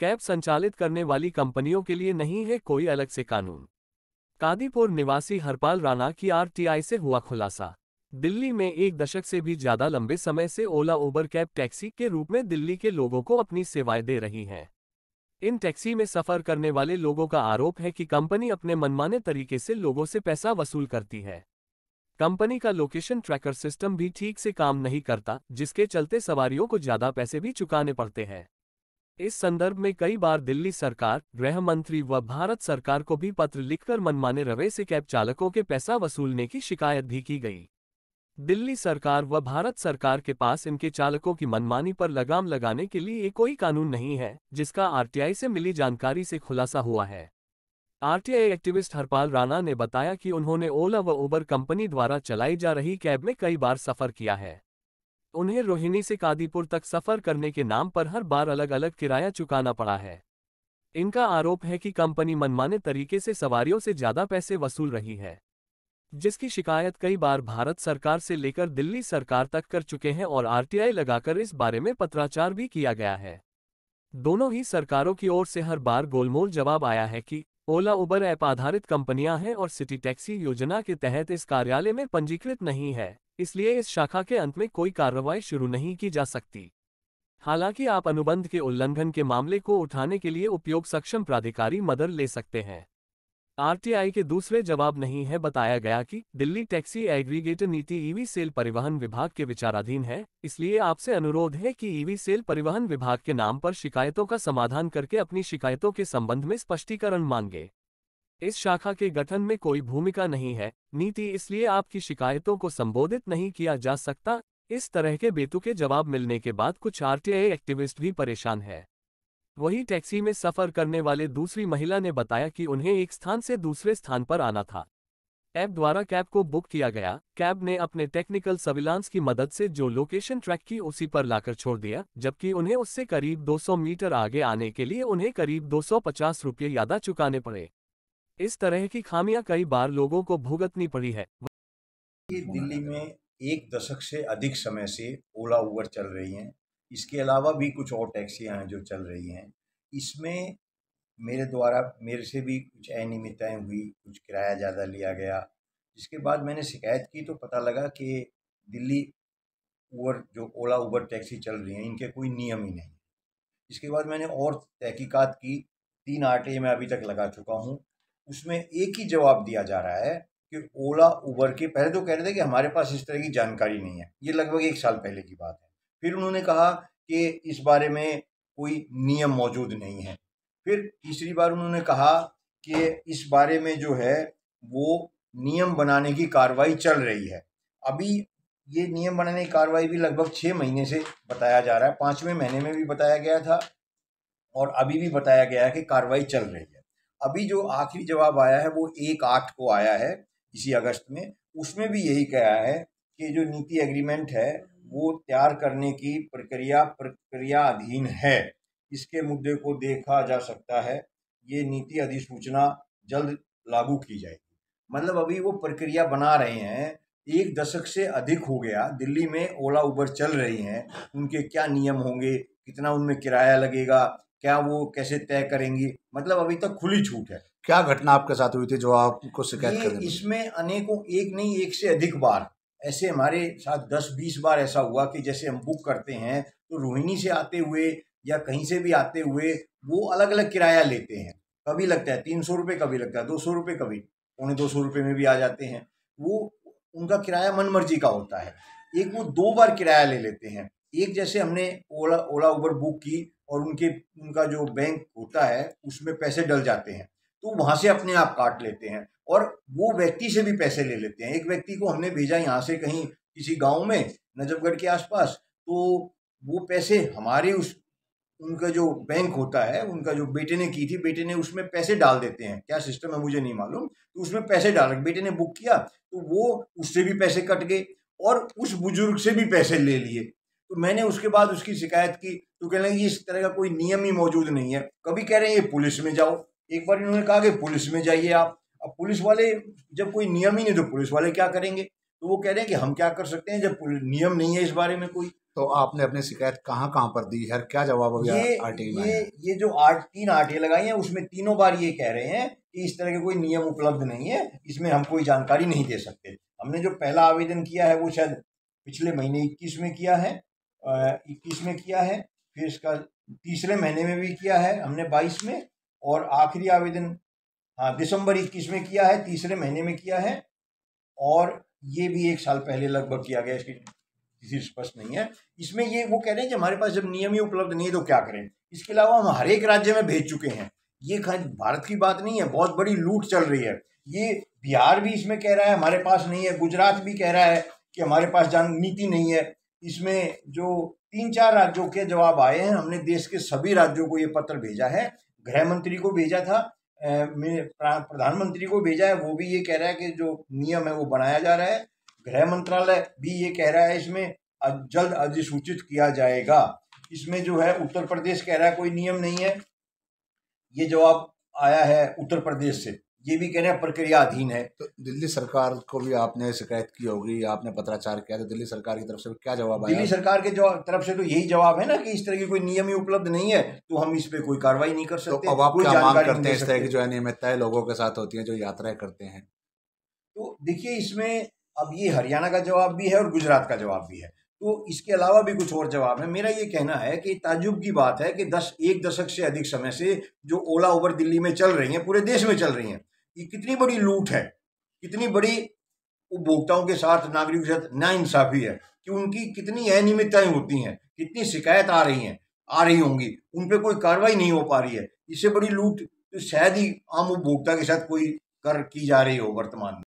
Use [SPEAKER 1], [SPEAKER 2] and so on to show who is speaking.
[SPEAKER 1] cab संचालित करने वाली कंपनियों के लिए नहीं है कोई अलग से कानून कादीपुर निवासी हरपाल राणा की आरटीआई से हुआ खुलासा दिल्ली में एक दशक से भी ज्यादा लंबे समय से ओला उबर कैब टैक्सी के रूप में दिल्ली के लोगों को अपनी सेवाएं दे रही हैं इन टैक्सी में सफर करने वाले लोगों का आरोप है कि कंपनी अपने मनमाने तरीके से लोगों से पैसा वसूल करती है कंपनी का लोकेशन ट्रैकर सिस्टम भी ठीक से काम नहीं करता जिसके चलते सवारियों को ज्यादा पैसे भी चुकाने पड़ते हैं इस संदर्भ में कई बार दिल्ली सरकार गृह मंत्री व भारत सरकार को भी पत्र लिखकर मनमाने रवे से कैब चालकों के पैसा वसूलने की शिकायत भी की गई दिल्ली सरकार व भारत सरकार के पास इनके चालकों की मनमानी पर लगाम लगाने के लिए कोई कानून नहीं है जिसका आरटीआई से मिली जानकारी से खुलासा हुआ है आरटीआई एक्टिविस्ट हरपाल राणा ने बताया कि उन्होंने ओला व उबर कंपनी द्वारा चलाई जा रही कैब में कई बार सफर किया है उन्हें रोहिणी से कादीपुर तक सफर करने के नाम पर हर बार अलग अलग किराया चुकाना पड़ा है इनका आरोप है कि कंपनी मनमाने तरीके से सवारियों से ज्यादा पैसे वसूल रही है जिसकी शिकायत कई बार भारत सरकार से लेकर दिल्ली सरकार तक कर चुके हैं और आरटीआई लगाकर इस बारे में पत्राचार भी किया गया है दोनों ही सरकारों की ओर से हर बार गोलमोल जवाब आया है कि ओला उबर ऐप आधारित कंपनियां हैं और सिटी टैक्सी योजना के तहत इस कार्यालय में पंजीकृत नहीं है इसलिए इस शाखा के अंत में कोई कार्रवाई शुरू नहीं की जा सकती हालांकि आप अनुबंध के उल्लंघन के मामले को उठाने के लिए उपयोग सक्षम प्राधिकारी मदर ले सकते हैं आरटीआई के दूसरे जवाब नहीं है बताया गया कि दिल्ली टैक्सी एग्रीगेटर नीति ईवी सेल परिवहन विभाग के विचाराधीन है इसलिए आपसे अनुरोध है कि ईवी सेल परिवहन विभाग के नाम पर शिकायतों का समाधान करके अपनी शिकायतों के संबंध में स्पष्टीकरण मांगे इस शाखा के गठन में कोई भूमिका नहीं है नीति इसलिए आपकी शिकायतों को संबोधित नहीं किया जा सकता इस तरह के बेतुके जवाब मिलने के बाद कुछ आरटीआई एक्टिविस्ट भी परेशान है वही टैक्सी में सफर करने वाले दूसरी महिला ने बताया कि उन्हें एक स्थान से दूसरे स्थान पर आना था ऐप द्वारा कैब को बुक किया गया कैब ने अपने टेक्निकल सर्विलांस की मदद से जो लोकेशन ट्रैक की उसी पर लाकर छोड़ दिया जबकि उन्हें उससे करीब 200 मीटर आगे आने के लिए उन्हें करीब 250 रुपये यादा चुकाने पड़े इस तरह की खामियां कई बार लोगों को भुगतनी पड़ी है दिल्ली में एक दशक से अधिक समय
[SPEAKER 2] से ओला उबर चल रही हैं इसके अलावा भी कुछ और टैक्सियां हैं जो चल रही हैं इसमें मेरे द्वारा मेरे से भी कुछ अनियमितताएँ हुई कुछ किराया ज़्यादा लिया गया इसके बाद मैंने शिकायत की तो पता लगा कि दिल्ली उबर जो ओला उबर टैक्सी चल रही हैं इनके कोई नियम ही नहीं इसके बाद मैंने और तहकीकात की तीन आर मैं अभी तक लगा चुका हूँ उसमें एक ही जवाब दिया जा रहा है कि ओला उबर के पहले तो कह रहे थे कि हमारे पास इस तरह की जानकारी नहीं है ये लगभग एक साल पहले की बात है फिर उन्होंने कहा कि इस बारे में कोई नियम मौजूद नहीं है फिर तीसरी बार उन्होंने कहा कि इस बारे में जो है वो नियम बनाने की कार्रवाई चल रही है अभी ये नियम बनाने की कार्रवाई भी लगभग छः महीने से बताया जा रहा है पाँचवें महीने में भी बताया गया था और अभी भी बताया गया है कि कार्रवाई चल रही है अभी जो आखिरी जवाब आया है वो एक आठ को आया है इसी अगस्त में उसमें भी यही कहा है कि जो नीति एग्रीमेंट है वो तैयार करने की प्रक्रिया प्रक्रिया अधीन है इसके मुद्दे को देखा जा सकता है ये नीति अधिसूचना जल्द लागू की जाएगी मतलब अभी वो प्रक्रिया बना रहे हैं एक दशक से अधिक हो गया दिल्ली में ओला उबर चल रही हैं उनके क्या नियम होंगे कितना उनमें किराया लगेगा क्या वो कैसे तय करेंगी मतलब अभी तक खुली छूट है क्या घटना आपके साथ हुई थी जो आपको शिकायत कर इसमें अनेकों एक नहीं एक से अधिक बार ऐसे हमारे साथ दस बीस बार ऐसा हुआ कि जैसे हम बुक करते हैं तो रोहिणी से आते हुए या कहीं से भी आते हुए वो अलग अलग किराया लेते हैं कभी लगता है तीन सौ रुपये कभी लगता है दो सौ रुपये कभी पौने दो सौ रुपये में भी आ जाते हैं वो उनका किराया मन मर्जी का होता है एक वो दो बार किराया ले लेते हैं एक जैसे हमने ओला ओला उबर बुक की और उनके उनका जो बैंक होता है उसमें पैसे डल जाते हैं तो वहाँ से अपने आप काट लेते हैं और वो व्यक्ति से भी पैसे ले लेते हैं एक व्यक्ति को हमने भेजा यहाँ से कहीं किसी गांव में नजफगढ़ के आसपास तो वो पैसे हमारे उस उनका जो बैंक होता है उनका जो बेटे ने की थी बेटे ने उसमें पैसे डाल देते हैं क्या सिस्टम है मुझे नहीं मालूम तो उसमें पैसे डाल बेटे ने बुक किया तो वो उससे भी पैसे कट गए और उस बुजुर्ग से भी पैसे ले लिए तो मैंने उसके बाद उसकी शिकायत की तो कह लेंगे इस तरह का कोई नियम ही मौजूद नहीं है कभी कह रहे हैं ये पुलिस में जाओ एक बार इन्होंने कहा कि पुलिस में जाइए आप अब पुलिस वाले जब कोई नियम ही नहीं तो पुलिस वाले क्या करेंगे तो वो कह रहे हैं कि हम क्या कर सकते हैं जब नियम नहीं है इस बारे में कोई तो आपने अपनी शिकायत कहाँ कहाँ पर दी है क्या जवाब हो गया ये ये, ये जो आठ तीन आटे लगाई हैं उसमें तीनों बार ये कह रहे हैं कि इस तरह के कोई नियम उपलब्ध नहीं है इसमें हम कोई जानकारी नहीं दे सकते हमने जो पहला आवेदन किया है वो शायद पिछले महीने इक्कीस में किया है इक्कीस में किया है फिर इसका तीसरे महीने में भी किया है हमने बाईस में और आखिरी आवेदन हाँ दिसंबर इक्कीस में किया है तीसरे महीने में किया है और ये भी एक साल पहले लगभग किया गया इसकी किसी स्पष्ट नहीं है इसमें ये वो कह रहे हैं कि हमारे पास जब नियम ही उपलब्ध नहीं है तो क्या करें इसके अलावा हम हर एक राज्य में भेज चुके हैं ये भारत की बात नहीं है बहुत बड़ी लूट चल रही है ये बिहार भी इसमें कह रहा है हमारे पास नहीं है गुजरात भी कह रहा है कि हमारे पास जान नीति नहीं है इसमें जो तीन चार राज्यों के जवाब आए हैं हमने देश के सभी राज्यों को ये पत्र भेजा है गृह मंत्री को भेजा था प्रधानमंत्री को भेजा है वो भी ये कह रहा है कि जो नियम है वो बनाया जा रहा है गृह मंत्रालय भी ये कह रहा है इसमें जल्द अधिसूचित किया जाएगा इसमें जो है उत्तर प्रदेश कह रहा है कोई नियम नहीं है ये जवाब आया है उत्तर प्रदेश से ये भी प्रक्रिया अधीन है तो दिल्ली सरकार को भी आपने शिकायत की होगी आपने पत्राचार किया तो दिल्ली सरकार की तरफ से क्या जवाब है दिल्ली सरकार के तरफ से तो यही जवाब है ना कि इस तरह की कोई नियम ही उपलब्ध नहीं है तो हम इस पर कोई कार्रवाई नहीं कर तो सकते तो अब आप क्या मांग करते हैं इस तरह की जो है लोगों के साथ होती है जो यात्राएं करते हैं तो देखिए इसमें अब ये हरियाणा का जवाब भी है और गुजरात का जवाब भी है तो इसके अलावा भी कुछ और जवाब है मेरा ये कहना है कि ताजुब की बात है कि दस एक दशक से अधिक समय से जो ओला उबर दिल्ली में चल रही हैं पूरे देश में चल रही हैं ये कितनी बड़ी लूट है कितनी बड़ी उपभोक्ताओं के साथ नागरिकों के साथ नाइंसाफी है कि उनकी कितनी अनियमितताएं होती हैं कितनी शिकायत आ रही हैं आ रही होंगी उन पर कोई कार्रवाई नहीं हो पा रही है इससे बड़ी लूट तो शायद ही आम उपभोक्ता के साथ कोई कर की जा रही हो वर्तमान में